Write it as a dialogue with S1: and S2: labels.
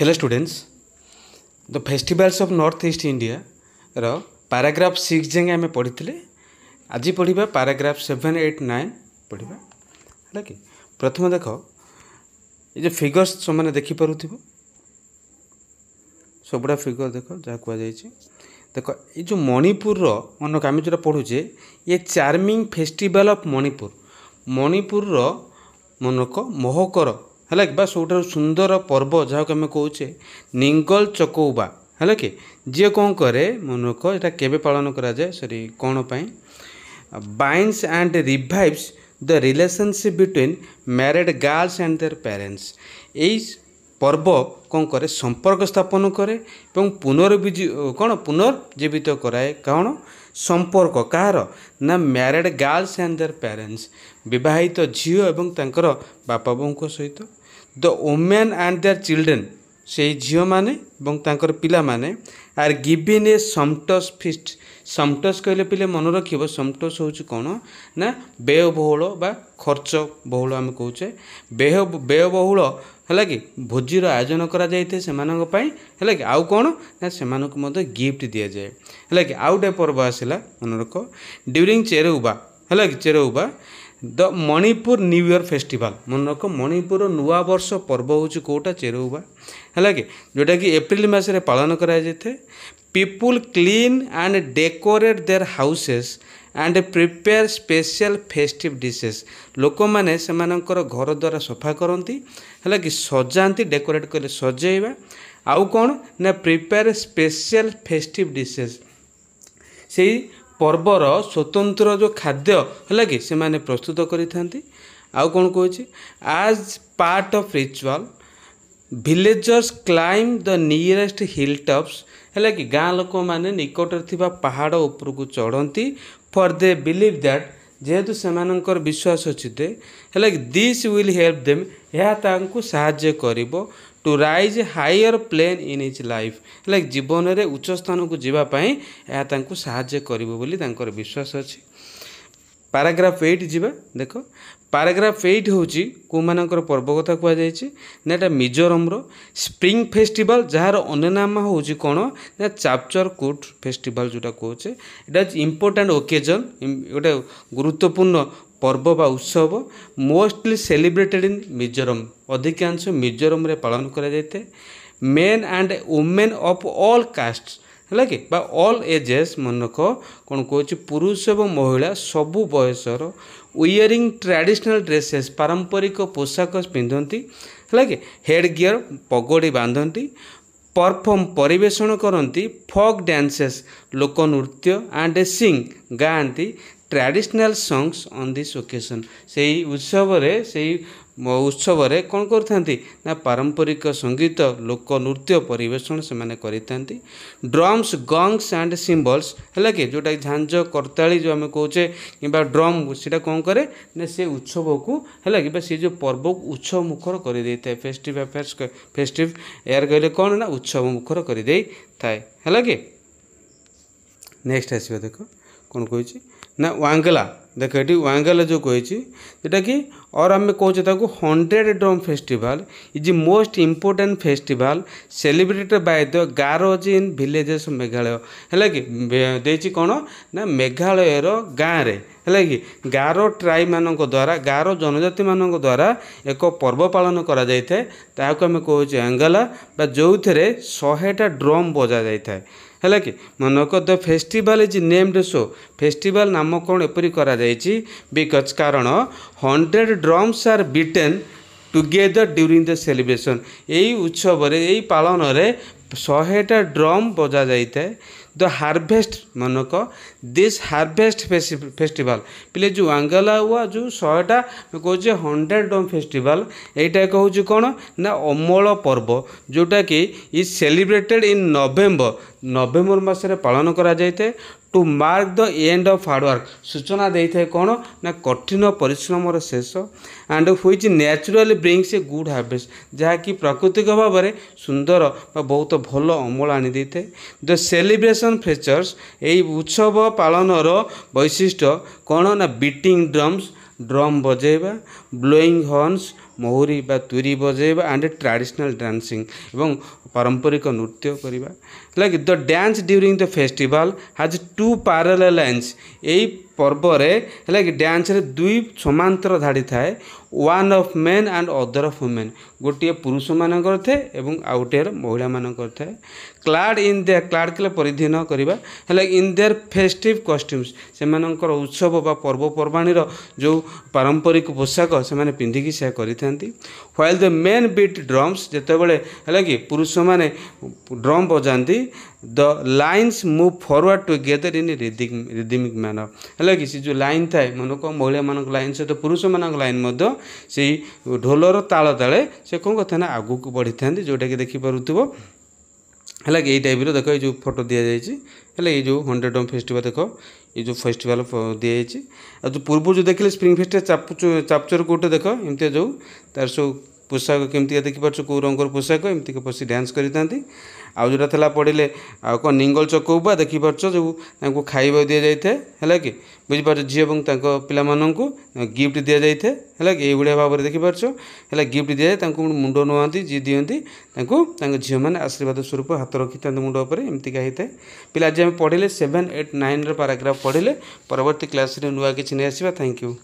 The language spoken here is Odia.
S1: hello students the festivals of northeast india ର ପାରାଗ୍ରାଫ୍ ସିକ୍ସ ଯାଏଁ ଆମେ ପଢ଼ିଥିଲେ ଆଜି ପଢ଼ିବା ପାରାଗ୍ରାଫ୍ ସେଭେନ୍ ଏଇଟ୍ ନାଇନ୍ ପଢ଼ିବା ହେଲା କି ପ୍ରଥମେ ଦେଖ ଏ ଯେଉଁ ଫିଗର୍ସ ସେମାନେ ଦେଖିପାରୁଥିବ ସବୁଗୁଡ଼ା ଫିଗର୍ ଦେଖ ଯାହା କୁହାଯାଇଛି ଦେଖ ଏ ଯେଉଁ ମଣିପୁରର ଅନକ ଆମେ ଯେଉଁଟା ପଢ଼ୁଛେ a charming festival of Manipur ମଣିପୁରର ମନକ ମହକର ହେଲା କି ବା ସବୁଠାରୁ ସୁନ୍ଦର ପର୍ବ ଯାହାକୁ ଆମେ କହୁଛେ ନିଙ୍ଗଲ ଚକଉବା ହେଲା କି ଯିଏ କ'ଣ କରେ ମନେ ରଖ ଏଇଟା କେବେ ପାଳନ କରାଯାଏ ସରି କ'ଣ ପାଇଁ binds and revives the relationship between married girls and their parents ଏଇ ପର୍ବ କ'ଣ କରେ ସମ୍ପର୍କ ସ୍ଥାପନ କରେ ଏବଂ ପୁନର୍ବିଜି କ'ଣ ପୁନର୍ଜୀବିତ କରାଏ କ'ଣ ସମ୍ପର୍କ କାହାର ନା married girls and their parents ବିବାହିତ ଝିଅ ଏବଂ ତାଙ୍କର ବାପା ବୋଉଙ୍କ ସହିତ the women and their children ସେଇ ଝିଅମାନେ ଏବଂ ତାଙ୍କର ପିଲାମାନେ ଆର୍ ଗିଭିନ୍ ଏ ସମଟସ୍ ଫିଷ୍ଟ ସମଟସ୍ କହିଲେ ପିଲେ ମନେ ରଖିବ ସମଟସ୍ ହେଉଛି କ'ଣ ନା ବ୍ୟୟବହୁଳ ବା ଖର୍ଚ୍ଚ ବହୁଳ ଆମେ କହୁଛେ ବ୍ୟୟ ବ୍ୟୟବହୁଳ ହେଲା କି ଭୋଜିର ଆୟୋଜନ କରାଯାଇଥାଏ ସେମାନଙ୍କ ପାଇଁ ହେଲା କି ଆଉ କ'ଣ ନା ସେମାନଙ୍କୁ ମଧ୍ୟ ଗିଫ୍ଟ ଦିଆଯାଏ ହେଲା କି ଆଉ ଗୋଟେ ପର୍ବ ଆସିଲା ମନେ ରଖ ଡ୍ୟୁରିଂ ଚେରଉବା ହେଲା କି Cheiraoba the Manipur new year festival ମନେ ରଖ ମଣିପୁରର ନୂଆ ବର୍ଷ ପର୍ବ ହେଉଛି କେଉଁଟା ଚେରଉବା ହେଲା କି ଯେଉଁଟାକି ଏପ୍ରିଲ ମାସରେ ପାଳନ କରାଯାଇଥାଏ people clean and decorate their houses and prepare special festive dishes ଲୋକମାନେ ସେମାନଙ୍କର ଘର ଦ୍ୱାରା ସଫା କରନ୍ତି ହେଲା କି ସଜାନ୍ତି ଡେକୋରେଟ୍ କରି ସଜେଇବା ଆଉ କ'ଣ ନା ପ୍ରିପେୟାର ସ୍ପେଶିଆଲ ଫେଷ୍ଟିଭ୍ ଡିସେସ୍ ସେଇ ପର୍ବର ସ୍ୱତନ୍ତ୍ର ଯେଉଁ ଖାଦ୍ୟ ହେଲା କି ସେମାନେ ପ୍ରସ୍ତୁତ କରିଥାନ୍ତି ଆଉ କ'ଣ କହୁଛି as part of ritual villagers climb the nearest hill tops ହେଲା କି ଗାଁ ଲୋକମାନେ ନିକଟରେ ଥିବା ପାହାଡ଼ ଉପରକୁ ଚଢ଼ନ୍ତି ଫର୍ ଦେ ବିଲିଭ୍ ଦ୍ୟାଟ୍ ଯେହେତୁ ସେମାନଙ୍କର ବିଶ୍ୱାସ ଅଛି ଦେ ହେଲା କି ଦିସ୍ ୱିଲ୍ ହେଲ୍ପ ଦେମ୍ ଏହା ତାଙ୍କୁ ସାହାଯ୍ୟ କରିବ to rise higher plane in his life ହେଲେ ଜୀବନରେ ଉଚ୍ଚ ସ୍ଥାନକୁ ଯିବା ପାଇଁ ଏହା ତାଙ୍କୁ ସାହାଯ୍ୟ କରିବ ବୋଲି ତାଙ୍କର ବିଶ୍ୱାସ ଅଛି ପାରାଗ୍ରାଫ୍ ଏଇଟ୍ ଯିବା ଦେଖ ପାରାଗ୍ରାଫ୍ ଏଇଟ୍ ହେଉଛି କେଉଁମାନଙ୍କର ପର୍ବ କଥା କୁହାଯାଇଛି ନା ଏଇଟା ମିଜୋରାମର ସ୍ପ୍ରିଙ୍ଗ ଫେଷ୍ଟିଭାଲ୍ ଯାହାର ଅନ୍ୟ ନାମ ହେଉଛି କ'ଣ ନା ଚାପଚର କୁଟ୍ ଫେଷ୍ଟିଭାଲ୍ ଯେଉଁଟା କହୁଛେ ଏଇଟା ହେଉଛି ଇମ୍ପୋର୍ଟାଣ୍ଟ ଓକେଜନ୍ ଗୋଟେ ଗୁରୁତ୍ୱପୂର୍ଣ୍ଣ ପର୍ବ ବା ଉତ୍ସବ ମୋଷ୍ଟଲି ସେଲିବ୍ରେଟେଡ୍ ଇନ୍ ମିଜୋରାମ ଅଧିକାଂଶ ମିଜୋରାମରେ ପାଳନ କରାଯାଇଥାଏ men and women of all caste ହେଲା କି ବା ଅଲ୍ ଏଜେସ୍ ମନକ କ'ଣ କହୁଛି ପୁରୁଷ ଏବଂ ମହିଳା ସବୁ ବୟସର ୱିୟରିଂ ଟ୍ରାଡ଼ିସନାଲ୍ ଡ୍ରେସେସ୍ ପାରମ୍ପରିକ ପୋଷାକ ପିନ୍ଧନ୍ତି ହେଲା କି ହେଡ଼୍ ଗିୟର୍ ପଗଡ଼ି ବାନ୍ଧନ୍ତି ପରଫର୍ମ ପରିବେଷଣ କରନ୍ତି ଫକ୍ ଡ୍ୟାନ୍ସେସ୍ ଲୋକନୃତ୍ୟ ଆଣ୍ଡ ସିଙ୍ଗ ଗାଆନ୍ତି traditional songs on this occasion ସେଇ ଉତ୍ସବରେ ସେଇ ଉତ୍ସବରେ କ'ଣ କରିଥାନ୍ତି ନା ପାରମ୍ପରିକ ସଙ୍ଗୀତ ଲୋକ ନୃତ୍ୟ ପରିବେଷଣ ସେମାନେ କରିଥାନ୍ତି ଡ୍ରମ୍ସ ଗଙ୍ଗସ୍ ଆଣ୍ଡ ସିମ୍ବଲ୍ସ ହେଲା କି ଯେଉଁଟାକି ଝାଞ୍ଜ କର୍ତ୍ତାଳି ଯେଉଁ ଆମେ କହୁଛେ କିମ୍ବା ଡ୍ରମ୍ ସେଇଟା କ'ଣ କରେ ନା ସେ ଉତ୍ସବକୁ ହେଲା କିମ୍ବା ସେ ଯେଉଁ ପର୍ବକୁ ଉତ୍ସବ ମୁଖର କରିଦେଇଥାଏ ଫେଷ୍ଟିଭ୍ ଆଫେୟାର୍ସ ଫେଷ୍ଟିଭ୍ ଏୟାର କହିଲେ କ'ଣ ନା ଉତ୍ସବ ମୁଖର କରିଦେଇଥାଏ ହେଲା କି ନେକ୍ସଟ ଆସିବ ଦେଖ କ'ଣ କହିଛି ନା ୱାଙ୍ଗଲା ଦେଖ ଏଠି ୱାଙ୍ଗଲା ଯେଉଁ କହିଛି ଯେଉଁଟାକି और आम कौच hundred drum festival is most important festival celebrated by the Garos in villages Meghalaya है कि देती कौन ना मेघालय गाँव ହେଲା କି ଗାରୋ ଟ୍ରାଇମାନଙ୍କ ଦ୍ୱାରା ଗାରୋ ଜନଜାତିମାନଙ୍କ ଦ୍ୱାରା ଏକ ପର୍ବ ପାଳନ କରାଯାଇଥାଏ ତାହାକୁ ଆମେ କହୁଛେ ଆଙ୍ଗଲା ବା ଯେଉଁଥିରେ ଶହେଟା ଡ୍ରମ୍ ବଜାଯାଇଥାଏ ହେଲା କି ମନକ the festival is named so festival ନାମକରଣ ଏପରି କରାଯାଇଛି ବିକଜ୍ କାରଣ hundred drums are beaten together during the celebration এই উৎসবরে এই পালনরে শহেটা ড্রম বজা যাইଥାଏ ଦ ହାର୍ଭେଷ୍ଟ ମନକ ଦିସ୍ ହାର୍ଭେଷ୍ଟ ଫେଷ୍ଟିଭାଲ ପିଲେ ଯେଉଁ ଆଙ୍ଗଲା ଉଆ ଯେଉଁ ଶହେଟା କହୁଛେ ହଣ୍ଡ୍ରେଡ଼ ଡମ୍ ଫେଷ୍ଟିଭାଲ ଏଇଟା କହୁଛି କ'ଣ ନା ଅମଳ ପର୍ବ ଯେଉଁଟାକି is celebrated in November November ମାସରେ ପାଳନ କରାଯାଇଥାଏ to mark the end of hard work ସୂଚନା ଦେଇଥାଏ କ'ଣ ନା କଠିନ ପରିଶ୍ରମର ଶେଷ and which naturally brings a good habits ଯାହାକି ପ୍ରାକୃତିକ ଭାବରେ ସୁନ୍ଦର ବା ବହୁତ ଭଲ ଅମଳ ଆଣିଦେଇଥାଏ ଦ ସେଲିବ୍ରେସନ୍ ଫେଚର୍ସ ଏହି ଉତ୍ସବ ପାଳନର ବୈଶିଷ୍ଟ୍ୟ କ'ଣ ନା ବିଟିଂ ଡ୍ରମ୍ସ ଡ୍ରମ୍ ବଜାଇବା ବ୍ଲୋଇଂ ହର୍ଣ୍ଣସ୍ ମହୁରୀ ବା ତୁରି ବଜାଇବା ଆଣ୍ଡ ଟ୍ରାଡ଼ିସନାଲ୍ ଡ୍ୟାନ୍ସିଂ ଏବଂ ପାରମ୍ପରିକ ନୃତ୍ୟ କରିବା like the dance during the festival has two parallel lines ଏଇ ପର୍ବରେ ଲାଇକ୍ ଡ୍ୟାନ୍ସରେ ଦୁଇ ସମାନ୍ତର ଧାଡ଼ି ଥାଏ one of men and other of women ଗୋଟିଏ ପୁରୁଷମାନଙ୍କର ଥାଏ ଏବଂ ଆଉ ଗୋଟିଏ ମହିଳାମାନଙ୍କର ଥାଏ କ୍ଲାଡ୍ ଇନ୍ ଦେୟାର କ୍ଲାଡ୍ କହିଲେ ପରିଧିନ କରିବା ହେଲେ ଇନ୍ ଦେୟାର ଫେଷ୍ଟିଭ୍ କଷ୍ଟ୍ୟୁମ୍ସ ସେମାନଙ୍କର ଉତ୍ସବ ବା ପର୍ବପର୍ବାଣୀର ଯେଉଁ ପାରମ୍ପରିକ ପୋଷାକ ସେମାନେ ପିନ୍ଧିକି ସେ କରିଥାଏ ଦେଇଥାନ୍ତି while the men beat drums ଯେତେବେଳେ ହେଲା କି ପୁରୁଷମାନେ ଡ୍ରମ୍ ବଜାନ୍ତି the lines move forward together in rhythm rhythmic manner ହେଲା କି ସେ ଯେଉଁ ଲାଇନ୍ ଥାଏ ମନେକ ମହିଳାମାନଙ୍କ ଲାଇନ୍ ସହିତ ପୁରୁଷମାନଙ୍କ ଲାଇନ୍ ମଧ୍ୟ ସେଇ ଢୋଲର ତାଳ ତାଳେ ସେ କ'ଣ କରିଥାନ୍ତି ଆଗକୁ ବଢ଼ିଥାନ୍ତି ଯେଉଁଟାକି ଦେଖିପାରୁଥିବ ହେଲା କି ଏଇ ଟାଇପ୍ର ଦେଖ ଏଇ ଯେଉଁ ଫଟୋ ଦିଆଯାଇଛି ହେଲା ଏଇ ଯେଉଁ ହଣ୍ଡ୍ରେଡ଼ ଟଙ୍କା ଫେଷ୍ଟିଭାଲ୍ ଦେଖ ଏଇ ଯେଉଁ ଫେଷ୍ଟିଭାଲ୍ ଦିଆଯାଇଛି ଆଉ ଯେଉଁ ପୂର୍ବରୁ ଯେଉଁ ଦେଖିଲେ ସ୍ପ୍ରିଙ୍ଗ ଫେଷ୍ଟିଭାଲ୍ ଚାପଚୋର ଗୋଟେ ଦେଖ ଏମିତିଆ ଯେଉଁ ତା'ର ସବୁ पोषाक केमती देखिप कौ रंग पोषाक एमती पशि डांस कर आज करोटा पढ़ले कौन निंगल चकोबा देखिप जो खाइबा दि जाए है कि बुझीप झीक पा मान गिफ्ट दि जाए है यही भाव में देखिप गिफ्ट दि जाए मुंड नुआं जी दिखाँ झील मैंने आशीर्वाद स्वरूप हाथ रखी था मुंड एमती पिला आज पढ़ले सेवेन एट नाइन रारग्राफ पढ़ले परवर्त क्लास नुआ कि नहीं आसवा थैंक यू